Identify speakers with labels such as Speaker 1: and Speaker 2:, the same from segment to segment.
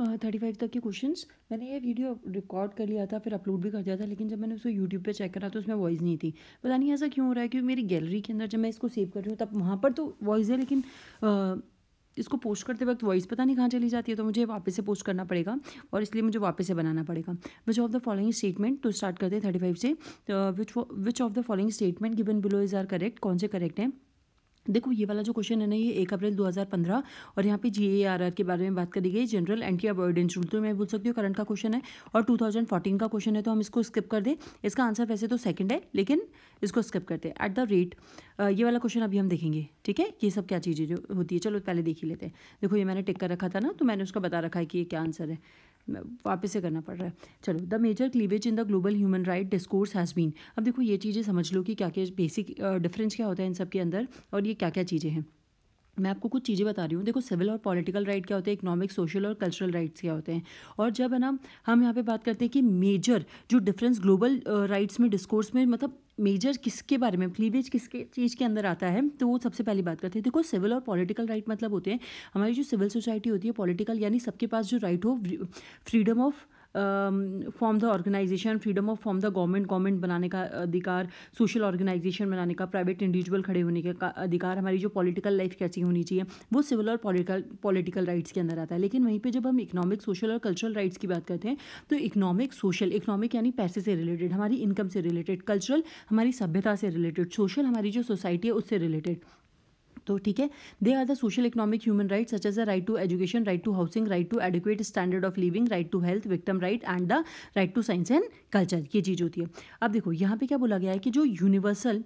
Speaker 1: thirty five तक के questions मैंने ये वीडियो रिकॉर्ड कर लिया था फिर अपलोड भी कर दिया था लेकिन जब मैंने उसको यूट्यूब पे चेक करा तो उसमें वॉइस नहीं थी पता नहीं ऐसा क्यों हो रहा है क्योंकि मेरी गैलरी के अंदर जब मैं इसको सेव कर रही हूँ तब वहाँ पर तो वॉइस है लेकिन आ, इसको पोस्ट करते वक्त वॉइस पता नहीं कहाँ चली जाती है तो मुझे वापस से पोस्ट करना पड़ेगा और इसलिए मुझे वापस से बनाना पड़ेगा which of the following statement तो स्टार्ट करते हैं थर्टी फाइव से which of the following statement given below is are correct कौन से करेक्ट हैं देखो ये वाला जो क्वेश्चन है ना ये एक अप्रैल 2015 और यहाँ पे जी के बारे में बात करी गई जनरल एंटी अवॉइडेंस रूल तो मैं बोल सकती हूँ करंट का क्वेश्चन है और 2014 का क्वेश्चन है तो हम इसको स्किप कर दें इसका आंसर वैसे तो सेकंड है लेकिन इसको स्किप करते हैं एट द रेट ये वाला क्वेश्चन अभी हम देखेंगे ठीक है ये सब क्या चीज़ें जो होती है चलो पहले देख ही लेते हैं देखो ये मैंने टिक कर रखा था ना तो मैंने उसका बता रखा है कि ये क्या आंसर है वापस से करना पड़ रहा है चलो the major cleavage in the global human right discourse has been अब देखो ये चीज़ें समझ लो कि क्या क्या बेसिक डिफरेंस क्या होता है इन सब के अंदर और ये क्या क्या चीज़ें हैं मैं आपको कुछ चीज़ें बता रही हूँ देखो सिविल और पॉलिटिकल राइट क्या होते हैं इकोनॉमिक सोशल और कल्चरल राइट्स क्या होते हैं और जब है ना हम यहाँ पे बात करते हैं कि मेजर जो डिफरेंस ग्लोबल राइट्स में डिस्कोर्स में मतलब मेजर किसके बारे में क्लीवेज किसके चीज़ के अंदर आता है तो वो सबसे पहली बात करते हैं देखो सिविल और पॉलिटिकल राइट मतलब होते हैं हमारी जो सिविल सोसाइटी होती है पॉलिटिकल यानी सबके पास जो राइट हो freedom of form the organization freedom of form the government government बनाने का अधिकार सोशल ऑर्गेनाइजेशन बनाने का प्राइवेट इंडिविजुअल खड़े होने का अधिकार हमारी जो पॉलिटिकल लाइफ कैसी होनी चाहिए वो सिविल और पॉलिटिकल पॉलिटिकल राइट्स के अंदर आता है लेकिन वहीं पर जब हम इकोनॉमिक सोशल और कल्चरल राइट्स की बात करते हैं तो इकोनॉमिक सोशल इकोनॉमिक यानी पैसे से रिलेटेड हमारी इनकम से रिलेटेड कल्चरल हमारी सभ्यता से रिलेटेड सोशल हमारी जो सोसाइटी है उससे रिलेटेड तो ठीक है they are the social economic human right such as the right to education right to housing right to adequate standard of living right to health victim right and the right to science and culture ये चीज़ होती है अब देखो यहाँ पे क्या बोला गया है कि जो universal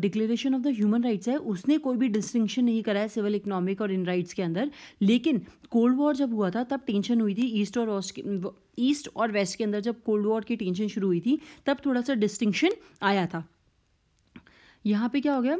Speaker 1: declaration of the human rights है उसने कोई भी डिस्टिंक्शन नहीं कराया सिविल इकोनॉमिक और इन राइट्स के अंदर लेकिन कोल्ड वॉर जब हुआ था तब टेंशन हुई थी ईस्ट और वेस्ट ईस्ट और वेस्ट के अंदर जब कोल्ड वॉर की टेंशन शुरू हुई थी तब थोड़ा सा डिस्टिंक्शन आया था यहाँ पे क्या हो गया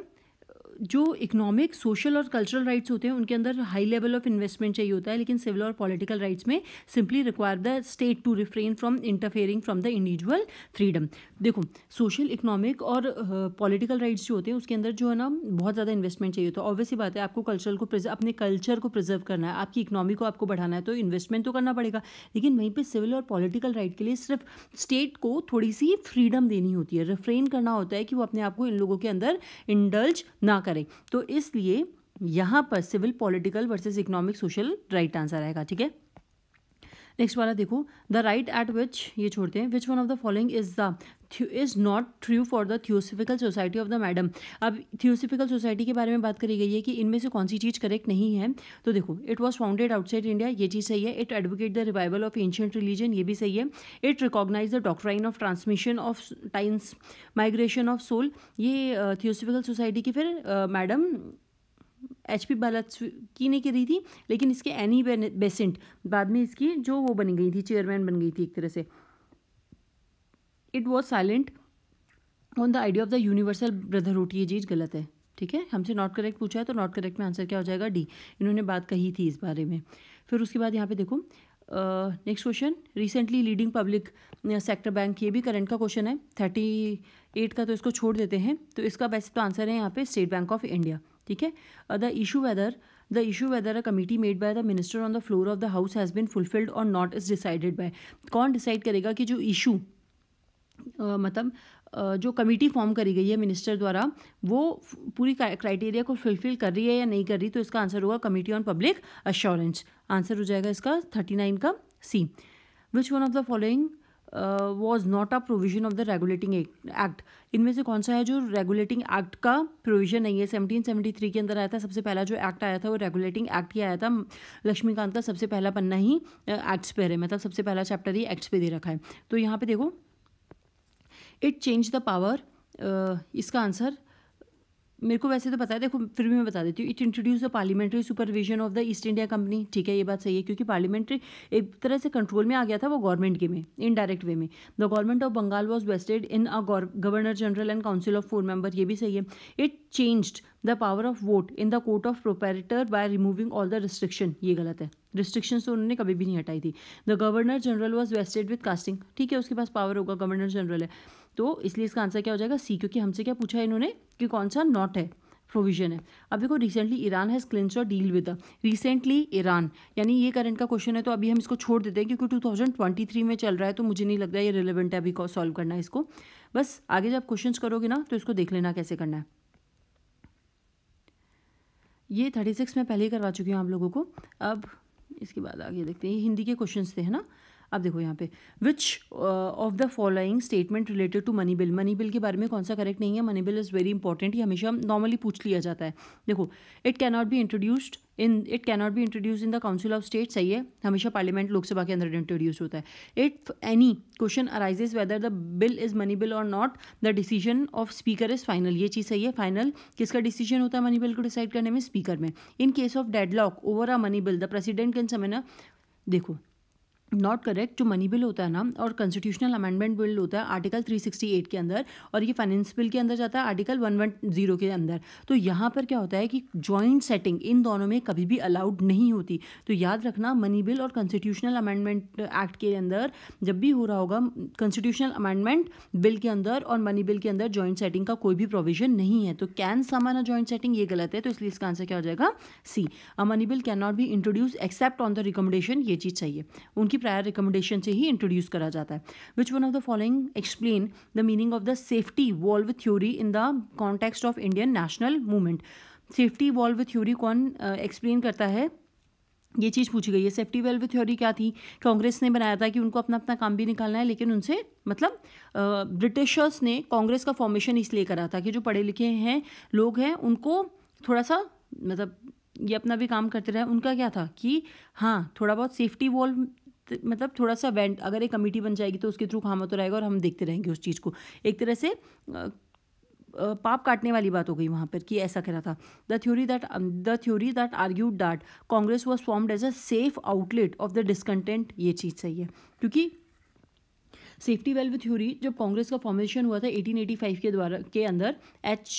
Speaker 1: जो इकोनॉमिक सोशल और कल्चरल राइट्स होते हैं उनके अंदर हाई लेवल ऑफ इन्वेस्टमेंट चाहिए होता है लेकिन सिविल और पॉलिटिकल राइट्स में simply require the state to refrain from interfering from the individual freedom देखो सोशल इकोनॉमिक और पॉलिटिकल uh, राइट्स जो होते हैं उसके अंदर जो है ना बहुत ज़्यादा इन्वेस्टमेंट चाहिए होता है ऑब्वियसली बात है आपको कल्चरल को प्रिजर्व अपने कल्चर को प्रिजर्व करना है आपकी इकनॉमी को आपको बढ़ाना है तो इन्वेस्टमेंट तो करना पड़ेगा लेकिन वहीं पर सिविल और पॉलिटिकल राइट के लिए सिर्फ स्टेट को थोड़ी सी फ्रीडम देनी होती है रिफ्रेन करना होता है कि वो अपने आप को इन लोगों के अंदर इंडल्ज ना करें तो इसलिए यहाँ पर civil political versus economic social right answer आएगा ठीक है नेक्स्ट वाला देखो द राइट एट विच ये छोड़ते हैं which one of the following is the is not true for the theosophical society of the madam अब थियोसफिकल सोसाइटी के बारे में बात करी गई है कि इनमें से कौन सी चीज़ करेक्ट नहीं है तो देखो it was founded outside India ये चीज़ सही है it advocate the revival of ancient religion ये भी सही है it recognize the doctrine of transmission of times migration of soul ये थियोसफिकल सोसाइटी की फिर मैडम uh, एच पी की ने करी थी लेकिन इसके एनी बेसेंट बाद में इसकी जो वो बन गई थी चेयरमैन बन गई थी एक तरह से it was silent on the idea of the universal brotherhood ये चीज़ गलत है ठीक है हमसे नॉट करेक्ट पूछा है तो नॉट करेक्ट में आंसर क्या हो जाएगा डी इन्होंने बात कही थी इस बारे में फिर उसके बाद यहाँ पे देखो next question recently leading public sector bank ये भी करंट का क्वेश्चन है थर्टी एट का तो इसको छोड़ देते हैं तो इसका बेस्ट तो आंसर है यहाँ पे स्टेट बैंक ऑफ इंडिया ठीक है the issue whether the issue whether a committee made by the minister on the floor of the house has been fulfilled और नॉट इज डिसाइडेड बाय कौन decide करेगा कि जो इशू uh, मतलब uh, जो committee form करी गई है मिनिस्टर द्वारा वो पूरी क्राइटेरिया को फुलफिल कर रही है या नहीं कर रही तो इसका आंसर होगा committee on public assurance answer हो जाएगा इसका थर्टी नाइन का C which one of the following was not a provision of the regulating act इनमें से कौन सा है जो रेगुलेटिंग एक्ट का प्रोविजन नहीं है सेवनटीन सेवेंटी थ्री के अंदर आया था सबसे पहला जो एक्ट आया था वो रेगुलेटिंग एक्ट ही आया था लक्ष्मीकांत का सबसे पहला पन्ना ही एक्ट्स uh, पे है मतलब सबसे पहला चैप्टर ही एक्ट्स पे दे रखा है तो यहाँ पे देखो इट चेंज द पावर इसका आंसर मेरे को वैसे तो पता है देखो फिर भी मैं बता देती हूँ it introduce the parliamentary supervision of the East India Company ठीक है ये बात सही है क्योंकि पार्लियामेंट्री एक तरह से कंट्रोल में आ गया था वो गवर्नमेंट के में इनडायरेक्ट वे में the government of Bengal was vested in a governor general and council of four member ये भी सही है it changed the power of vote in the court of proprietor by removing all the restriction ये गलत है restriction तो उन्होंने कभी भी नहीं हटाई थी the governor general was vested with casting ठीक है उसके पास पावर होगा गवर्नर जनरल है तो इसलिए इसका आंसर क्या हो जाएगा सी क्योंकि हमसे क्या पूछा है इन्होंने कि कौन सा नॉट है प्रोविजन है अब देखो रिसेंटली ईरान हैज़ क्लिंस और डील विद रिसेंटली ईरान यानी ये करंट का क्वेश्चन है तो अभी हम इसको छोड़ देते हैं क्योंकि 2023 में चल रहा है तो मुझे नहीं लग रहा है ये रिलेवेंट है अभी सॉल्व करना है इसको बस आगे जब क्वेश्चन करोगे ना तो इसको देख लेना कैसे करना है ये थर्टी सिक्स मैं पहले ही करवा चुकी हूँ आप लोगों को अब इसके बाद आगे देखते हैं ये हिंदी के क्वेश्चन थे है ना अब देखो यहाँ पे which of the following statement related to money bill money bill के बारे में कौन सा करेक्ट नहीं है money bill is very important ये हमेशा नॉर्मली पूछ लिया जाता है देखो it cannot be introduced in it cannot be introduce in the council of state सही है हमेशा पार्लियामेंट लोकसभा के अंदर इंट्रोड्यूस होता है it any question arises whether the bill is money bill और not the decision of speaker is final ये चीज़ सही है फाइनल किसका डिसीजन होता है मनी बिल को डिसाइड करने में स्पीकर में in case of deadlock over a money bill the president can summon देखो नॉट करेक्ट जो मनी बिल होता है ना और कॉन्स्टिट्यूशनल अमेंडमेंट बिल होता है आर्टिकल 368 के अंदर और ये फाइनेंस बिल के अंदर जाता है आर्टिकल 110 के अंदर तो यहाँ पर क्या होता है कि जॉइंट सेटिंग इन दोनों में कभी भी अलाउड नहीं होती तो याद रखना मनी बिल और कॉन्स्टिट्यूशनल अमेंडमेंट एक्ट के अंदर जब भी हो रहा होगा कॉन्स्टिट्यूशनल अमेंडमेंट बिल के अंदर और मनी बिल के अंदर जॉइंट सेटिंग का कोई भी प्रोविजन नहीं है तो कैन अ जॉइंट सेटिंग ये गलत है तो इसलिए इसका आंसर क्या हो जाएगा C a money bill can not be introduce except on the recommendation ये चीज़ चाहिए उनकी की प्रायर रिकमेंडेशन से ही इंट्रोड्यूस करा जाता है which one of the following explain the meaning of the safety valve theory in the context of Indian national movement safety valve theory कौन एक्सप्लेन uh, करता है ये चीज़ पूछी गई है सेफ्टी वेल्व थ्योरी क्या थी कांग्रेस ने बनाया था कि उनको अपना अपना काम भी निकालना है लेकिन उनसे मतलब ब्रिटिशर्स uh, ने कांग्रेस का फॉर्मेशन इसलिए करा था कि जो पढ़े लिखे हैं लोग हैं उनको थोड़ा सा मतलब ये अपना भी काम करते रहे उनका क्या था कि हाँ थोड़ा बहुत सेफ्टी वॉल्व मतलब थोड़ा सा वेंट अगर एक कमेटी बन जाएगी तो उसके थ्रू काम होता रहेगा और हम देखते रहेंगे उस चीज़ को एक तरह से पाप काटने वाली बात हो गई वहाँ पर कि ऐसा करा था the theory that the theory that argued that Congress was formed as a safe outlet of the discontent ये चीज़ सही है क्योंकि सेफ्टी वेल्व थ्योरी जब कांग्रेस का फॉर्मेशन हुआ था 1885 के द्वारा के अंदर एच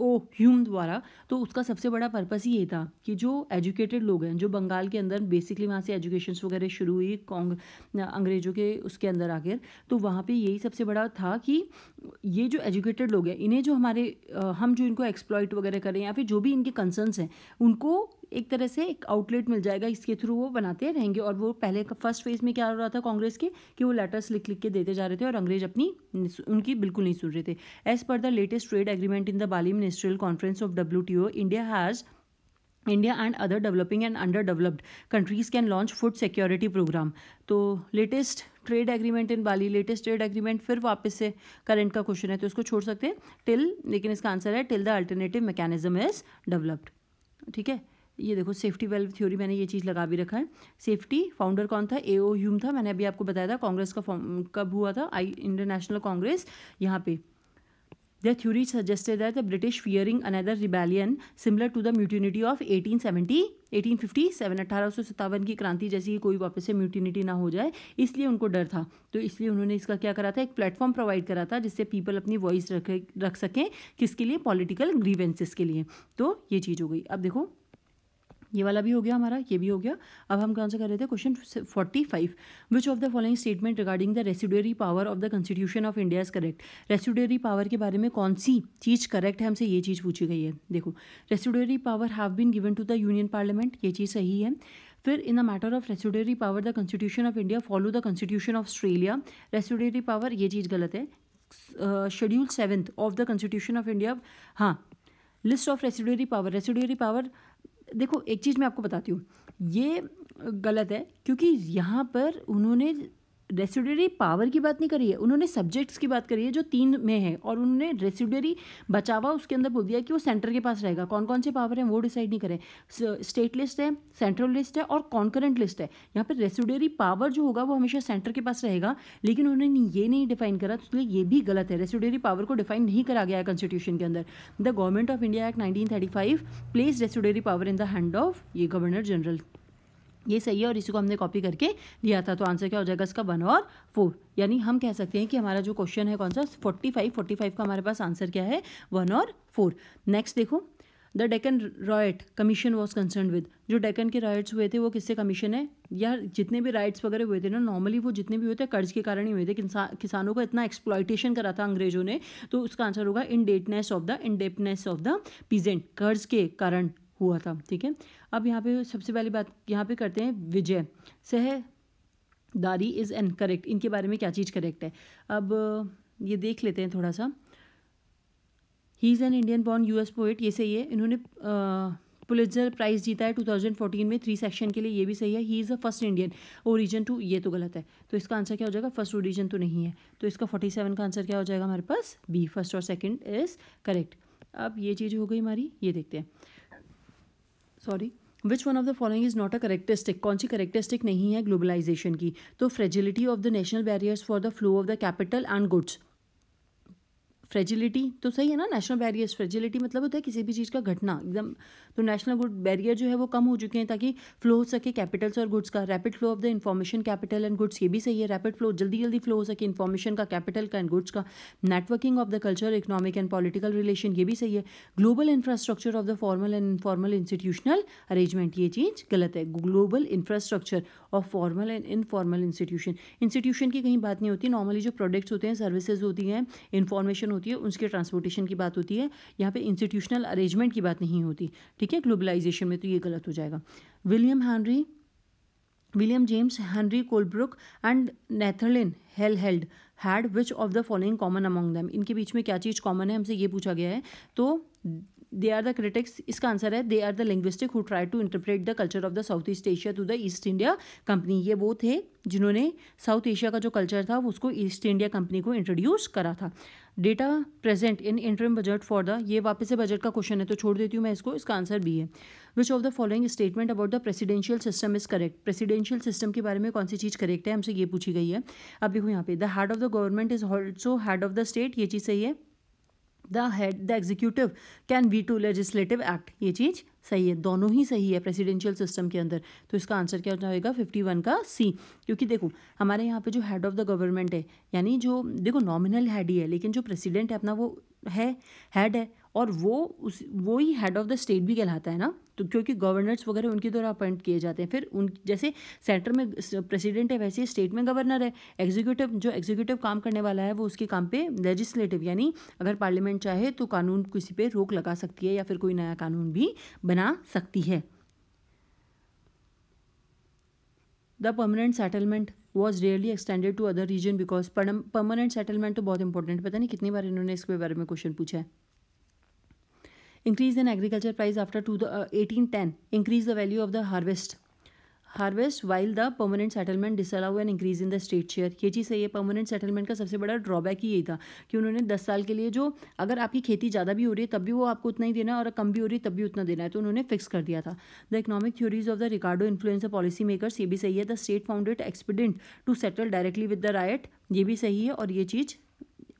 Speaker 1: ओ ह्यूम द्वारा तो उसका सबसे बड़ा पर्पस ही ये था कि जो एजुकेटेड लोग हैं जो बंगाल के अंदर बेसिकली वहाँ से एजुकेशन वगैरह शुरू हुई अंग्रेजों के उसके अंदर आकर तो वहाँ पर यही सबसे बड़ा था कि ये जो एजुकेटेड लोग हैं इन्हें जो हमारे हम जो इनको एक्सप्लॉयट वगैरह करें या फिर जो भी इनके कंसर्नस हैं उनको एक तरह से एक आउटलेट मिल जाएगा इसके थ्रू वो बनाते रहेंगे और वो पहले फर्स्ट फेज में क्या हो रहा था कांग्रेस के कि वो लेटर्स लिख लिख के देते जा रहे थे और अंग्रेज अपनी उनकी बिल्कुल नहीं सुन रहे थे as per the latest trade agreement in the Bali ministerial conference of W India has India and other developing and under developed countries can launch food security program तो latest trade agreement in Bali latest trade agreement फिर वापस से current का question है तो इसको छोड़ सकते हैं टिल लेकिन इसका आंसर है till the alternative mechanism is developed ठीक है ये देखो सेफ्टी वेल्व थ्योरी मैंने ये चीज़ लगा भी रखा है सेफ्टी फाउंडर कौन था ए ओ ह्यूम था मैंने अभी आपको बताया था कांग्रेस का फॉर्म कब हुआ था आई इंटरनेशनल कांग्रेस यहाँ पे British fearing another rebellion similar to the mutiny of eighteen seventy eighteen fifty seven 1870 1857 1857 की क्रांति जैसी कि कोई वापस से म्यूटिनिटी ना हो जाए इसलिए उनको डर था तो इसलिए उन्होंने इसका क्या करा था एक प्लेटफॉर्म प्रोवाइड करा था जिससे पीपल अपनी वॉइस रख रख सकें किसके लिए पॉलिटिकल ग्रीवेंसेस के लिए तो ये चीज़ हो गई अब देखो ये वाला भी हो गया हमारा ये भी हो गया अब हम कौन सा कर रहे थे question forty five which of the following statement regarding the residuary power of the constitution of India is correct residuary power के बारे में कौन सी चीज़ करेक्ट है हमसे ये चीज़ पूछी गई है देखो residuary power have been given to the union parliament ये चीज़ सही है फिर in the matter of residuary power the constitution of India follow the constitution of Australia residuary power ये चीज़ गलत है schedule seventh of the constitution of India हाँ list of residuary power residuary power देखो एक चीज़ मैं आपको बताती हूँ ये गलत है क्योंकि यहाँ पर उन्होंने रेसिडरी पावर की बात नहीं करी है उन्होंने सब्जेक्ट्स की बात करी है जो तीन में है और उन्होंने रेसिडरी बचावा उसके अंदर बोल दिया कि वो सेंटर के पास रहेगा कौन कौन से पावर हैं वो डिसाइड नहीं करें स्टेट लिस्ट है सेंट्रल लिस्ट है और कॉन्करेंट लिस्ट है यहाँ पर रेसिडरी पावर जो होगा वो हमेशा सेंटर के पास रहेगा लेकिन उन्होंने ये नहीं डिफाइन करा तो ये भी गलत है रेसिडरी पावर को डिफाइन नहीं करा गया है कॉन्स्टिट्यूशन के अंदर the government of India act nineteen thirty five place residuary power in the hand of ये गवर्नर जनरल ये सही है और इसी को हमने कॉपी करके लिया था तो आंसर क्या हो जाएगा इसका वन और फोर यानी हम कह सकते हैं कि हमारा जो क्वेश्चन है कौन सा फोर्टी फाइव फोर्टी फाइव का हमारे पास आंसर क्या है वन और फोर नेक्स्ट देखो the Deccan riot commission was concern with जो डेकन के राइट्स हुए थे वो किससे कमीशन है या जितने भी राइट्स वगैरह हुए थे ना नॉर्मली वो जितने भी हुए थे कर्ज के कारण ही हुए थे किसानों का इतना एक्सप्लॉइटेशन करा था अंग्रेजों ने तो उसका आंसर होगा indebtedness of the indebtedness of the peasant कर्ज के कारण हुआ था ठीक है अब यहाँ पे सबसे पहली बात यहाँ पे करते हैं विजय सह दारी इज़ एन करेक्ट इनके बारे में क्या चीज़ करेक्ट है अब ये देख लेते हैं थोड़ा सा he is an Indian born U S poet ये सही है इन्होंने पुलिजर प्राइज़ जीता है 2014 में थ्री सेक्शन के लिए ये भी सही है he is a first Indian origin to ये तो गलत है तो इसका आंसर क्या हो जाएगा फर्स्ट ओरिजन तो नहीं है तो इसका 47 का आंसर क्या हो जाएगा हमारे पास बी फर्स्ट और सेकंड इज़ करेक्ट अब ये चीज़ हो गई हमारी ये देखते हैं sorry which one of the following is not a characteristic कौन सी करेक्टरिस्टिक नहीं है ग्लोबलाइजेशन की तो fragility of the national barriers for the flow of the capital and goods fragility तो सही है ना नेशनल बैरियर्स फ्रेजिलिटी मतलब होता है किसी भी चीज़ का घटना एकदम तो नेशनल गुड बैरियर जो है वो कम हो चुके हैं ताकि फ्लो हो सके कैपिटल्स और गुड्स का rapid flow of the information capital and goods ये भी सही है रैपिड फ्लो जल्दी जल्दी फ्लो हो सके इन्फॉर्मेशन का कैपिटल का एंड गुड्स का networking of the culture economic and political relation ये भी सही है global infrastructure of the formal and informal institutional arrangement ये चीज़ गलत है global infrastructure of formal and informal institution institution की कहीं बात नहीं होती नॉर्मली जो प्रोडक्ट्स होते हैं सर्विसेज होती हैं इन्फॉर्मेशन होती है उसके ट्रांसपोर्टेशन की बात होती है यहाँ पे इंस्टीट्यूशनल अरेंजमेंट की बात नहीं होती ठीक है ग्लोबलाइजेशन में तो ये गलत हो जाएगा William Henry William James Henry Colebrooke and Nathaniel Hal Halhed had which of the following common among them इनके बीच में क्या चीज़ कॉमन है हमसे ये पूछा गया है तो दे आर द क्रिटिक्स इसका आंसर है they are the linguistic who try to interpret the culture of the South East Asia to the East India Company ये वो थे जिन्होंने साउथ एशिया का जो कल्चर था उसको ईस्ट इंडिया कंपनी को इंट्रोड्यूस करा था data present in interim budget for the ये वापस से बजट का क्वेश्चन है तो छोड़ देती हूँ मैं इसको इसका आंसर भी है which of the following statement about the presidential system is correct presidential system के बारे में कौन सी चीज़ करेक्ट है हमसे ये पूछी गई है अब देखो यहाँ पे the head of the government is also head of the state ये चीज़ सही है the head the executive can we to legislative act ये चीज़ सही है दोनों ही सही है प्रेसिडेंशियल सिस्टम के अंदर तो इसका आंसर क्या हो जाएगा फिफ्टी वन का सी क्योंकि देखो हमारे यहाँ पे जो हेड ऑफ द गवर्नमेंट है यानी जो देखो नॉमिनल हेड ही है लेकिन जो प्रेसिडेंट है अपना वो है हेड है और वो उस वो ही हेड ऑफ़ द स्टेट भी कहलाता है ना तो क्योंकि गवर्नर्स वगैरह उनके द्वारा अपॉइंट किए जाते हैं फिर उन जैसे सेंटर में प्रेसिडेंट है वैसे ही स्टेट में गवर्नर है एग्जीक्यूटिव जो एग्जीक्यूटिव काम करने वाला है वो उसके काम पे लेजिस्लेटिव यानी अगर पार्लियामेंट चाहे तो कानून किसी पर रोक लगा सकती है या फिर कोई नया कानून भी बना सकती है the permanent settlement was really extended to other region because permanent settlement तो बहुत इंपॉर्टेंट पता नहीं कितनी बार इन्होंने इसके बारे में क्वेश्चन पूछा है increase in agriculture price after to eighteen ten increase the value of the harvest harvest while the permanent settlement disallow and increase in the state share ये चीज़ सही है परमानेंट सेटलमेंट का सबसे बड़ा ड्रॉबैक ही यही था कि उन्होंने दस साल के लिए जो अगर आपकी खेती ज़्यादा भी हो रही है तब भी वो आपको उतना ही देना है और कम भी हो रही है तब भी उतना देना है तो उन्होंने फिक्स कर दिया था the economic theories of the Ricardo influence of policy makers ये भी सही है the state founded expedient to settle directly with the ryot ये भी सही है और ये चीज़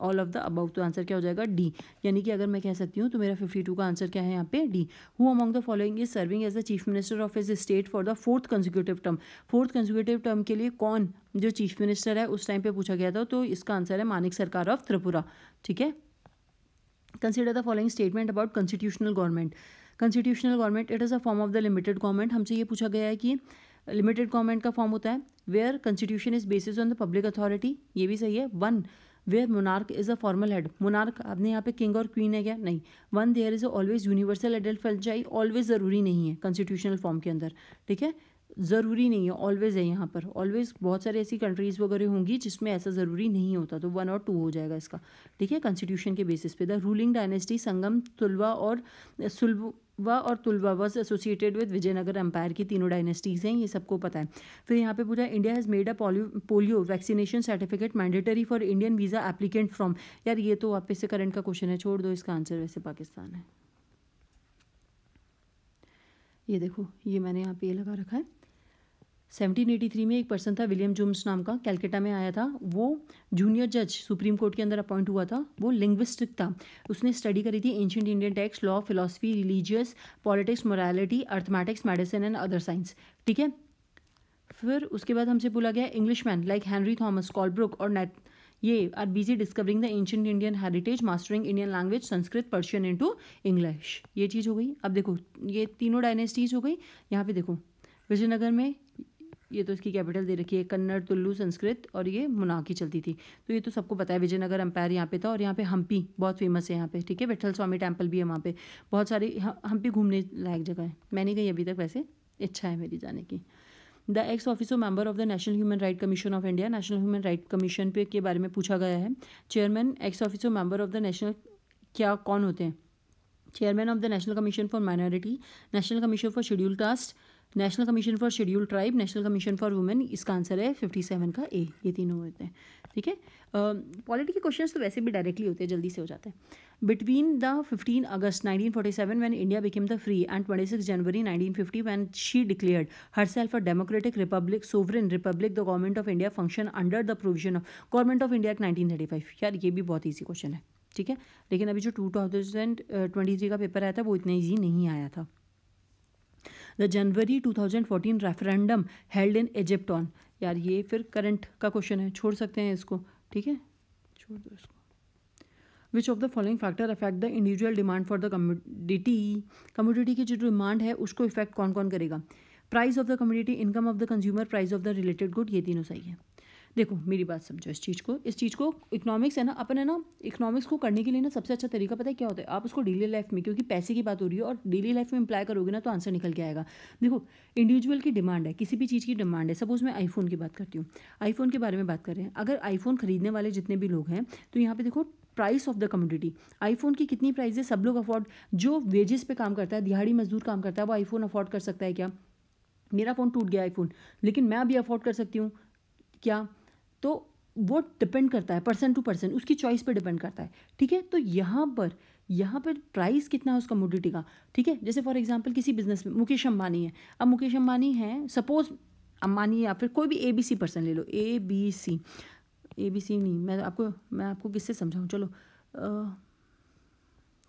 Speaker 1: ऑल ऑफ द अबाउ तो आंसर क्या हो जाएगा डी यानी कि अगर मैं कह सकती हूँ तो मेरा फिफ्टी टू का आंसर क्या है यहाँ पे the who among the following is serving as the chief minister of his state for the fourth consecutive term fourth consecutive term के लिए कौन जो चीफ मिनिस्टर है उस टाइम पे पूछा गया था तो इसका आंसर है मानिक सरकार ऑफ त्रिपुरा ठीक है consider the following statement about constitutional government constitutional government it is a form of the limited government हमसे ये पूछा गया है कि लिमिटेड गवर्नमेंट का फॉर्म होता है where constitution is basis on the public authority ये भी सही है one where monarch is a formal head monarch आपने यहाँ पे किंग और क्वीन है क्या नहीं one there is always universal adult franchise always ज़रूरी नहीं है कॉन्स्टिट्यूशनल फॉर्म के अंदर ठीक है ज़रूरी नहीं है ऑलवेज़ है यहाँ पर ऑलवेज़ बहुत सारी ऐसी कंट्रीज़ वगैरह होंगी जिसमें ऐसा ज़रूरी नहीं होता तो वन और टू हो जाएगा इसका ठीक है कॉन्स्टिट्यूशन के बेसिस पे the ruling dynasty Sangama Tuluva और सुलवा वा और Tuluva was associated with Vijayanagara empire की तीनों डायनेस्टीज़ हैं ये सबको पता है फिर यहाँ पे पूछा India has made a polio vaccination certificate mandatory for Indian visa applicant from यार ये तो वापस से करंट का क्वेश्चन है छोड़ दो इसका आंसर वैसे पाकिस्तान है ये देखो ये मैंने यहाँ पे ये लगा रखा है 1783 में एक पर्सन था विलियम जोम्स नाम का कैलकाटा में आया था वो जूनियर जज सुप्रीम कोर्ट के अंदर अपॉइंट हुआ था वो लिंग्विस्टिक था उसने स्टडी करी थी ancient Indian text law philosophy religious politics morality arithmetics medicine and other science ठीक है फिर उसके बाद हमसे बोला गया English man like Henry Thomas Colebrooke और नेट ये are busy discovering the ancient Indian heritage mastering Indian language Sanskrit Persian to English ये चीज़ हो गई अब देखो ये तीनों डायनेस्टीज हो गई यहाँ पे देखो विजयनगर में ये तो इसकी कैपिटल दे रखी है कन्नड़ तुल्लू संस्कृत और ये मुनाकी चलती थी तो ये तो सबको पता है विजयनगर एम्पायर यहाँ पे था और यहाँ पे हम्पी बहुत फेमस है यहाँ पे ठीक है विठल स्वामी टेम्पल भी है वहाँ पे बहुत सारी हम्पी घूमने लायक जगह है मैं नहीं गई अभी तक वैसे इच्छा है मेरी जाने की the ex officio member of the national human right commission of India national human right commission पे के बारे में पूछा गया है chairman ex officio member of the national क्या कौन होते हैं chairman of the national commission for minority national commission for schedule caste national commission for schedule tribe national commission for women इसका आंसर है फिफ्टी सेवन का A ये तीनों होते हैं ठीक है पॉलिटी के क्वेश्चंस तो वैसे भी डायरेक्टली होते हैं जल्दी से हो जाते हैं between the fifteen August nineteen forty seven when India became the free and twenty six January nineteen fifty when she declared herself a democratic republic sovereign republic the government of India function under the provision of government of India nineteen thirty five यार ये भी बहुत easy question है ठीक है लेकिन अभी जो टू थाउजेंड ट्वेंटी थ्री का पेपर आया था वो इतना ईजी नहीं आया था the January 2014 referendum held in Egypt on यार ये फिर करंट का क्वेश्चन है छोड़ सकते हैं इसको ठीक है छोड़ दो इसको which of the following factor affect the individual demand for the commodity commodity की जो डिमांड है उसको इफेक्ट कौन कौन करेगा price of the commodity income of the consumer price of the related good ये तीनों सही है देखो मेरी बात समझो इस चीज़ को इस चीज़ को इकोनॉमिक्स है ना अपन है ना इकोनॉमिक्स को करने के लिए ना सबसे अच्छा तरीका पता है क्या होता है आप उसको डेली लाइफ में क्योंकि पैसे की बात हो रही है और डेली लाइफ में इंप्लाई करोगे ना तो आंसर निकल के आएगा देखो इंडिविजुअल की डिमांड है किसी भी चीज़ की डिमांड है सपोज मैं आईफोन की बात करती हूँ आईफोन के बारे में बात कर रहे हैं अगर आईफोन खरीदने वाले जितने भी लोग हैं तो यहाँ पर देखो price of the community iPhone की कितनी प्राइस है सब लोग अफोर्ड जो वेजेस पे काम करता है दिहाड़ी मजदूर काम करता है वो आईफोन अफोर्ड कर सकता है क्या मेरा फ़ोन टूट गया आईफोन लेकिन मैं अभी अफोर्ड कर सकती हूँ क्या तो वो डिपेंड करता है पर्सन टू पर्सन उसकी चॉइस पे डिपेंड करता है ठीक है तो यहाँ पर यहाँ पर प्राइस कितना है उस कमोडिटी का ठीक है जैसे फॉर एग्जांपल किसी बिजनेस में मुकेश अंबानी है अब मुकेश अंबानी है सपोज अंबानी या फिर कोई भी ए बी सी पर्सन ले लो A B C A B C नहीं मैं आपको मैं आपको किससे समझाऊँ चलो आ,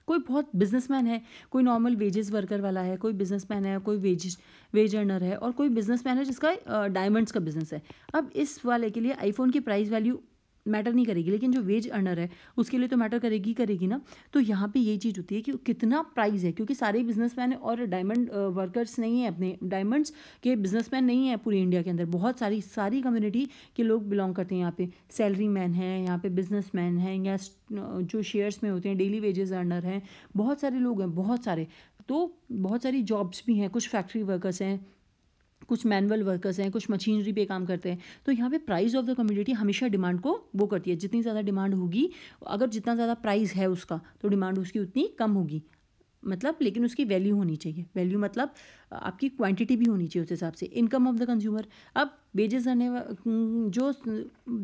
Speaker 1: कोई बहुत बिजनेसमैन है कोई नॉर्मल वेजेस वर्कर वाला है कोई बिजनेसमैन है कोई वेज वेज अर्नर है और कोई बिजनेसमैन है जिसका डायमंड्स का बिजनेस है अब इस वाले के लिए आईफोन की प्राइस वैल्यू मैटर नहीं करेगी लेकिन जो वेज अर्नर है उसके लिए तो मैटर करेगी करेगी ना तो यहाँ पे ये चीज़ होती है कि कितना प्राइस है क्योंकि सारे बिजनेसमैन और डायमंड वर्कर्स नहीं है अपने डायमंड्स के बिजनेसमैन नहीं है पूरी इंडिया के अंदर बहुत सारी सारी कम्युनिटी के लोग बिलोंग करते हैं यहाँ पे सैलरी मैन हैं यहाँ पे बिजनेस मैन हैं या जो शेयर्स में होते हैं डेली वेजेस अर्नर हैं बहुत सारे लोग हैं बहुत सारे तो बहुत सारी जॉब्स भी हैं कुछ फैक्ट्री वर्कर्स हैं कुछ मैनुअल वर्कर्स हैं कुछ मशीनरी पे काम करते हैं तो यहाँ पे प्राइस ऑफ द कम्युनिटी हमेशा डिमांड को वो करती है जितनी ज़्यादा डिमांड होगी अगर जितना ज़्यादा प्राइस है उसका तो डिमांड उसकी उतनी कम होगी मतलब लेकिन उसकी वैल्यू होनी चाहिए वैल्यू मतलब आपकी क्वांटिटी भी होनी चाहिए उस हिसाब से इनकम ऑफ द कंज्यूमर अब बेजेस आने हम्म, जो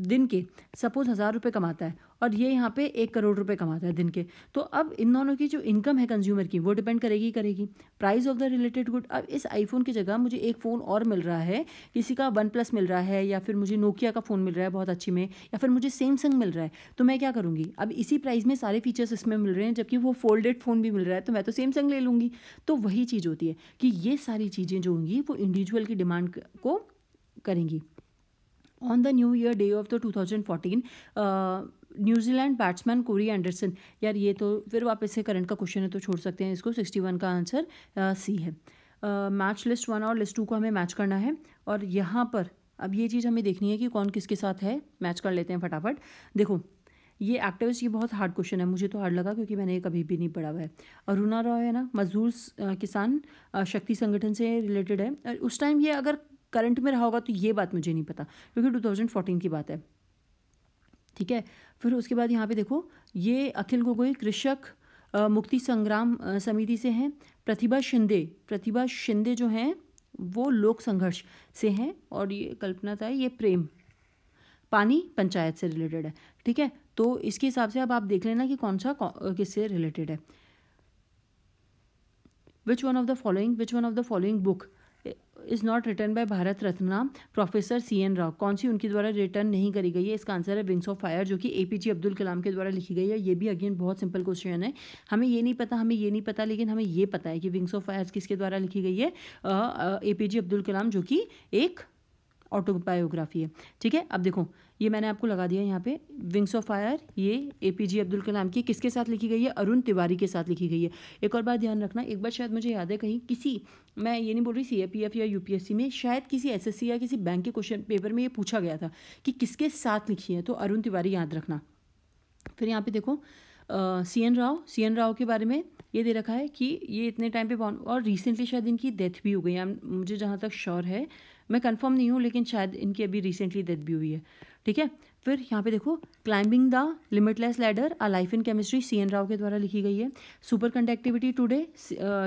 Speaker 1: दिन के सपोज़ हज़ार रुपये कमाता है और ये यहाँ पे एक करोड़ रुपए कमाता है दिन के तो अब इन दोनों की जो इनकम है कंज्यूमर की वो डिपेंड करेगी करेगी price of the related good अब इस आईफोन की जगह मुझे एक फ़ोन और मिल रहा है किसी का वन प्लस मिल रहा है या फिर मुझे नोकिया का फ़ोन मिल रहा है बहुत अच्छी में या फिर मुझे सैमसंग मिल रहा है तो मैं क्या करूँगी अब इसी प्राइस में सारे फीचर्स इसमें मिल रहे हैं जबकि वो फोल्डेड फ़ोन भी मिल रहा है तो मैं तो सैमसंग ले लूँगी तो वही चीज़ होती है कि ये सारी चीज़ें जो होंगी वो इंडिविजुअल की डिमांड को करेंगी on the New Year day of the two thousand fourteen New Zealand batsman Corey Anderson यार ये तो फिर वापस से करंट का क्वेश्चन है तो छोड़ सकते हैं इसको सिक्सटी वन का आंसर सी uh, है मैच लिस्ट वन और लिस्ट टू को हमें मैच करना है और यहाँ पर अब ये चीज़ हमें देखनी है कि कौन किसके साथ है मैच कर लेते हैं फटाफट देखो ये एक्टिविस्ट ये बहुत हार्ड क्वेश्चन है मुझे तो हार्ड लगा क्योंकि मैंने ये कभी भी नहीं पढ़ा हुआ है अरुणा रॉय है ना मजदूर किसान शक्ति संगठन से रिलेटेड है उस टाइम ये अगर करंट में रहा होगा तो ये बात मुझे नहीं पता क्योंकि टू थाउजेंड फोर्टीन की बात है ठीक है फिर उसके बाद यहाँ पे देखो ये अखिल गोगोई कृषक मुक्ति संग्राम समिति से हैं प्रतिभा शिंदे प्रतिभा शिंदे जो हैं वो लोक संघर्ष से हैं और ये कल्पना था ये प्रेम पानी पंचायत से रिलेटेड है ठीक है तो इसके हिसाब से अब आप देख लेना कि कौन सा किससे रिलेटेड है which one of the following which one of the following book is not written by Bharat Ratna professor C N Rao कौन सी उनके द्वारा रिटर्न नहीं करी गई है इसका आंसर है विंग्स ऑफ फायर जो कि ए पी जे अब्दुल कलाम के द्वारा लिखी गई है ये भी अगेन बहुत सिंपल क्वेश्चन है हमें ये नहीं पता हमें ये नहीं पता लेकिन हमें ये पता है कि विंग्स ऑफ फायर किसके द्वारा लिखी गई है ए पी जे अब्दुल कलाम जो कि एक ऑटोबायोग्राफी है ठीक है अब देखो ये मैंने आपको लगा दिया यहाँ पे विंग्स ऑफ फायर ये ए पी जे अब्दुल कलाम की किसके साथ लिखी गई है अरुण तिवारी के साथ लिखी गई है एक और बात ध्यान रखना एक बार शायद मुझे याद है कहीं किसी मैं ये नहीं बोल रही सी ए पी एफ या यू पी एस सी में शायद किसी एस एस सी या किसी बैंक के क्वेश्चन पेपर में ये पूछा गया था कि किसके साथ लिखी है तो अरुण तिवारी याद रखना फिर यहाँ पे देखो C N Rao C N Rao के बारे में ये दे रखा है कि ये इतने टाइम पे बॉन्ड और रिसेंटली शायद इनकी डेथ भी हो गई मुझे जहाँ तक श्योर है मैं कंफर्म नहीं हूँ लेकिन शायद इनकी अभी रिसेंटली डेथ भी हुई है ठीक है फिर यहाँ पे देखो climbing the limitless ladder a life in chemistry C N Rao के द्वारा लिखी गई है superconductivity today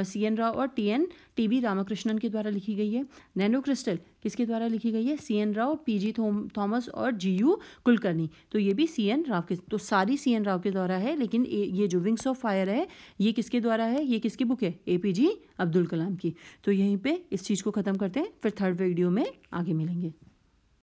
Speaker 1: C N Rao और T N T B Ramakrishnan के द्वारा लिखी गई है नैनो क्रिस्टल किसके द्वारा लिखी गई है C N Rao P G Thomas और जी यू कुलकर्णी तो ये भी सी एन राव के तो सारी सी एन राव के द्वारा है लेकिन ये जो विंग्स ऑफ फायर है ये किसके द्वारा है ये किसकी बुक है ए पी जी अब्दुल कलाम की तो यहीं पर इस चीज़ को ख़त्म करते हैं फिर थर्ड वीडियो में आगे मिलेंगे